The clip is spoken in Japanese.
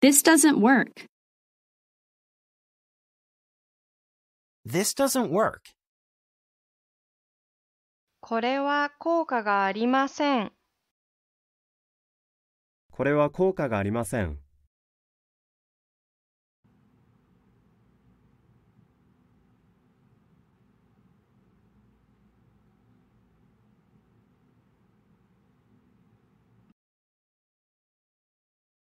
This doesn't work. This doesn't work. これは効果がありません。これは効果がありません。